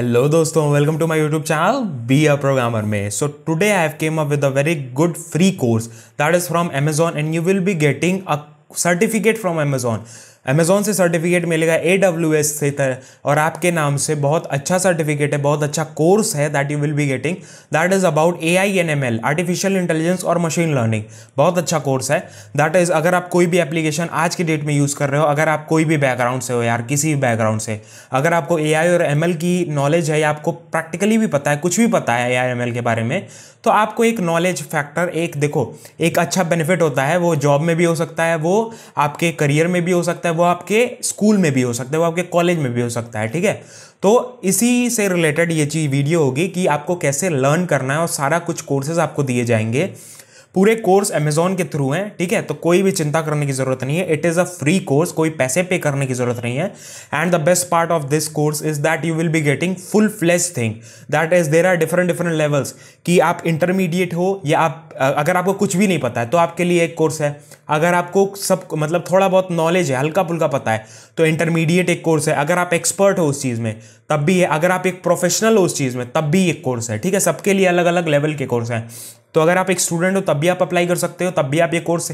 Hello दोस्तों welcome to my YouTube channel be a programmer में so today I have came up with a very good free course that is from Amazon and you will be getting a certificate from Amazon Amazon से certificate मिलेगा A W S से और आपके नाम से बहुत अच्छा सर्टिफिकेट है बहुत अच्छा कोर्स है that you will be getting that is about A I N M L artificial intelligence और मशीन लर्निंग बहुत अच्छा कोर्स है दैट इज़ अगर आप कोई भी एप्लीकेशन आज की डेट में यूज़ कर रहे हो अगर आप कोई भी बैकग्राउंड से हो यार किसी भी बैकग्राउंड से अगर आपको ए आई और एम एल की नॉलेज है या आपको प्रैक्टिकली भी पता है कुछ भी पता है ए आई एम एल के बारे में तो आपको एक नॉलेज फैक्टर एक देखो एक अच्छा बेनिफिट होता है वो जॉब में भी हो सकता है वो आपके करियर में भी हो सकता है वो आपके स्कूल में भी हो सकता है वो आपके कॉलेज में भी हो सकता है ठीक है तो इसी से रिलेटेड ये चीज वीडियो होगी कि आपको कैसे लर्न करना है और सारा कुछ कोर्सेज आपको दिए जाएंगे पूरे कोर्स अमेजोन के थ्रू हैं ठीक है तो कोई भी चिंता करने की जरूरत नहीं है it is a free course कोई पैसे पे करने की जरूरत नहीं है and the best part of this course is that you will be getting full fledged thing that is there are different different levels कि आप इंटरमीडिएट हो या आप अगर आपको कुछ भी नहीं पता है तो आपके लिए एक कोर्स है अगर आपको सब मतलब थोड़ा बहुत नॉलेज है हल्का फुल्का पता है तो इंटरमीडिएट एक कोर्स है अगर आप एक्सपर्ट हो उस चीज़ में तब भी है अगर आप एक प्रोफेशनल हो उस चीज़ में तब भी एक कोर्स है ठीक है सबके लिए अलग अलग लेवल के कोर्स हैं तो अगर आप एक स्टूडेंट हो तब भी आप अप्लाई कर सकते हो तब भी आप ये कोर्स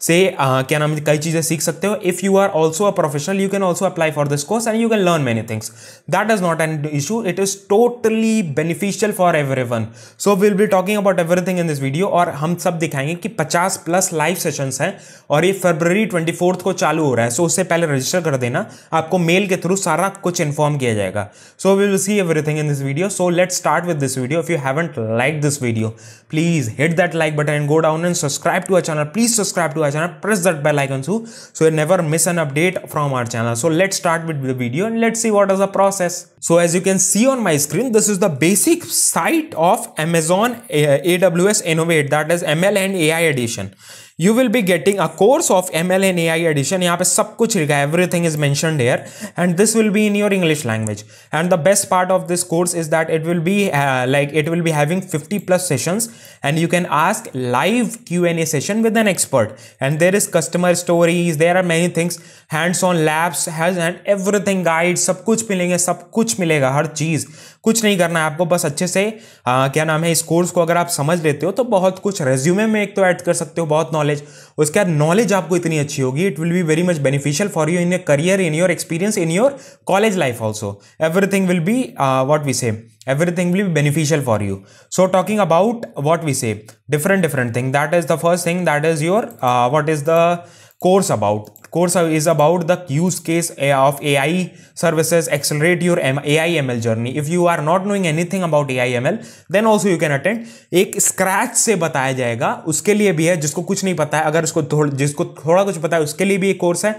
से uh, क्या नाम कई चीज़ें सीख सकते हो if you are also a professional you can also apply for this course and you can learn many things that is not an issue it is totally beneficial for everyone so will be talking about everything in this video और हम सब दिखाएंगे कि 50 plus live sessions हैं और ये फरवरी twenty को चालू हो रहा है सो so, उससे पहले रजिस्टर कर देना आपको मेल के थ्रू सारा कुछ इन्फॉर्म किया जाएगा so will see everything in this video so let start with this video if you haven't like this video please hit that like button and go down and subscribe to our channel please subscribe to channel press that bell icon too so you never miss an update from our channel so let's start with the video and let's see what is the process so as you can see on my screen this is the basic site of amazon aws innovate that is ml and ai edition you will be getting a course of ML and AI edition. यहाँ पे सब कुछ लिखा everything is mentioned here and this will be in your English language. And the best part of this course is that it will be uh, like it will be having 50 plus sessions and you can ask live Q&A session with an expert. And there is customer stories, there are many things hands on labs has and everything guide सब कुछ मिलेंगे सब कुछ मिलेगा हर चीज़ कुछ नहीं करना है आपको बस अच्छे से आ, क्या नाम है इस कोर्स को अगर आप समझ लेते हो तो बहुत कुछ रेज्यूमे में एक तो ऐड कर सकते हो बहुत नॉलेज उसके बाद नॉलेज आपको इतनी अच्छी होगी it will be very much beneficial for you in your career in your experience in your college life also everything will be what we say everything will be beneficial for you so talking about what we say different different thing that is the first thing that is your uh, what is the course about course is about the use case of AI services accelerate your AI ML journey if you are not knowing anything about AI ML then also you can attend ek scratch se bataya jayega uske liye bhi hai jisko kuch nahi pata hai agar usko थोड़ा जिसको थोड़ा कुछ पता है उसके लिए भी एक कोर्स है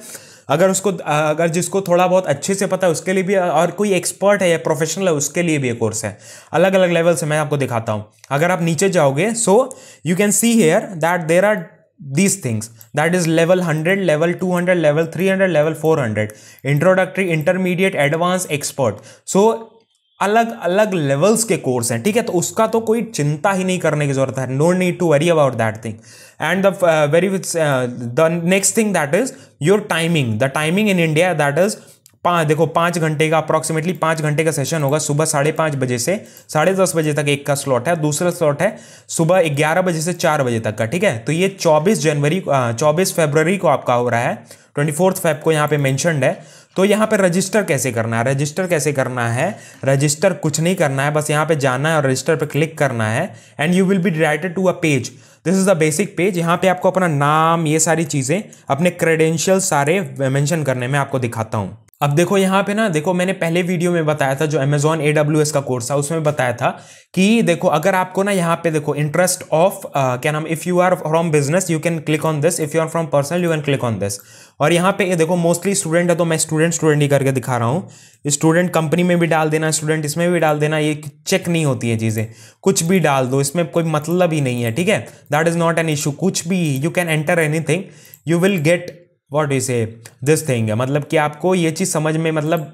अगर उसको अगर जिसको थोड़ा बहुत अच्छे से पता है उसके लिए भी और कोई एक्सपर्ट है या प्रोफेशनल है उसके लिए भी एक कोर्स है अलग अलग लेवल से मैं आपको दिखाता हूँ अगर आप नीचे जाओगे so you can see here that there are these things that is level 100 level 200 level 300 level 400 introductory intermediate advanced expert so अलग अलग लेवल्स के कोर्स हैं ठीक है तो उसका तो कोई चिंता ही नहीं करने की जरूरत है no need to worry about that thing and the very the next thing that is your timing the timing in India that is पाँच देखो पाँच घंटे का अप्रॉक्सीमेटली पाँच घंटे का सेशन होगा सुबह साढ़े पाँच बजे से साढ़े दस बजे तक एक का स्लॉट है दूसरा स्लॉट है सुबह ग्यारह बजे से चार बजे तक का ठीक है तो ये चौबीस जनवरी चौबीस फेबररी को आपका हो रहा है ट्वेंटी फोर्थ फेब को यहाँ पे मैंशनड है तो यहाँ पे रजिस्टर कैसे करना है रजिस्टर कैसे करना है रजिस्टर कुछ नहीं करना है बस यहाँ पे जाना है और रजिस्टर पे क्लिक करना है and you will be directed to a page this is the basic page यहाँ पे आपको अपना नाम ये सारी चीज़ें अपने क्रेडेंशियल सारे मेंशन करने में आपको दिखाता हूँ अब देखो यहाँ पे ना देखो मैंने पहले वीडियो में बताया था जो अमेजॉन ए का कोर्स था उसमें बताया था कि देखो अगर आपको ना यहाँ पे देखो इंटरेस्ट ऑफ uh, क्या नाम if you are from business you can click on this if you are from personal you can click on this और यहाँ पे देखो मोस्टली स्टूडेंट है तो मैं स्टूडेंट स्टूडेंट ही करके दिखा रहा हूँ स्टूडेंट कंपनी में भी डाल देना स्टूडेंट इसमें भी डाल देना ये चेक नहीं होती है चीज़ें कुछ भी डाल दो इसमें कोई मतलब ही नहीं है ठीक है that is not an issue कुछ भी you can enter anything you will get what is a this thing मतलब कि आपको ये चीज़ समझ में मतलब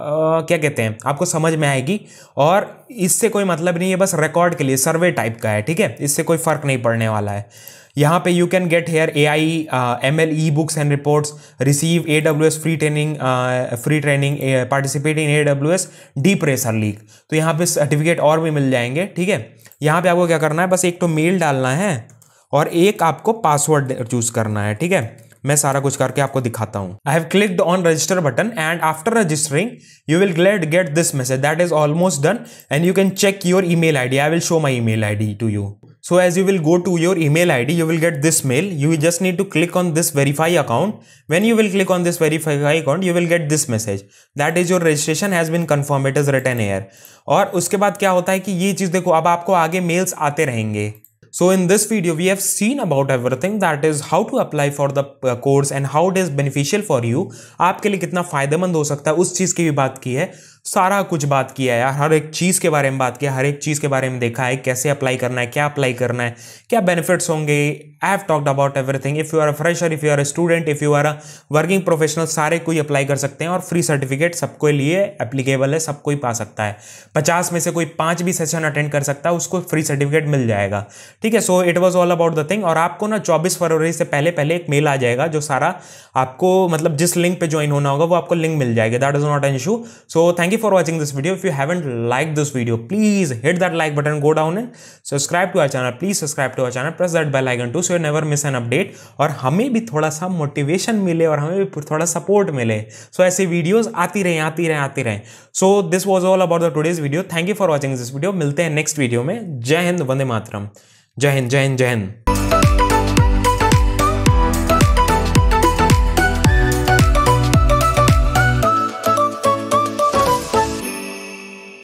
Uh, क्या कहते हैं आपको समझ में आएगी और इससे कोई मतलब नहीं है बस रिकॉर्ड के लिए सर्वे टाइप का है ठीक है इससे कोई फ़र्क नहीं पड़ने वाला है यहाँ पे you can get here A I M L ebooks and reports receive A W S free training free training participate in A W S DeepRacer League तो यहाँ पे सर्टिफिकेट और भी मिल जाएंगे ठीक है यहाँ पे आपको क्या करना है बस एक तो मेल डालना है और एक आपको पासवर्ड चूज़ करना है ठीक है मैं सारा कुछ करके आपको दिखाता हूँ I have clicked on register button and after registering you will ग्लेट get this message that is almost done and you can check your email I D I will show my email I D to you So as you will go to your email ID, you will get this mail. You just need to click on this verify account. When you will click on this verify account, you will get this message. That is your registration has been confirmed. It is written here. और उसके बाद क्या होता है कि ये चीज़ देखो अब आपको आगे मेल्स आते रहेंगे So in this video, we have seen about everything that is how to apply for the course and how it is beneficial for you. आपके लिए कितना फायदेमंद ho sakta hai us cheez ki bhi baat ki hai सारा कुछ बात किया है यार हर एक चीज़ के बारे में बात किया हर एक चीज़ के बारे में देखा है कैसे अप्लाई करना है क्या अप्लाई करना है क्या बेनिफिट्स होंगे I have talked about everything if you are a fresher if you are a student if you are a working professional सारे कोई अप्लाई कर सकते हैं और फ्री सर्टिफिकेट सबके लिए एप्लीकेबल है सब कोई पा सकता है पचास में से कोई पाँच भी सेशन अटेंड कर सकता है उसको फ्री सर्टिफिकेट मिल जाएगा ठीक है so it was all about the thing और आपको ना चौबीस फरवरी से पहले पहले एक मेल आ जाएगा जो सारा आपको मतलब जिस लिंक पे ज्वाइन होना होगा वो आपको लिंक मिल जाएगा that is not an issue so thank thank you for watching this video. If you haven't liked this video, please hit that like button, go down and subscribe to our channel please subscribe to our channel press that bell icon to so you never miss an update और हमें भी थोड़ा सा motivation मिले और हमें भी थोड़ा सपोर्ट मिले सो so, ऐसी वीडियोस आती रहें आती रहें आती रहें so this was all about the today's video thank you for watching this video मिलते हैं नेक्स्ट वीडियो में जय हिंद वंदे मातरम जय हिंद जय हिंद जय हिंद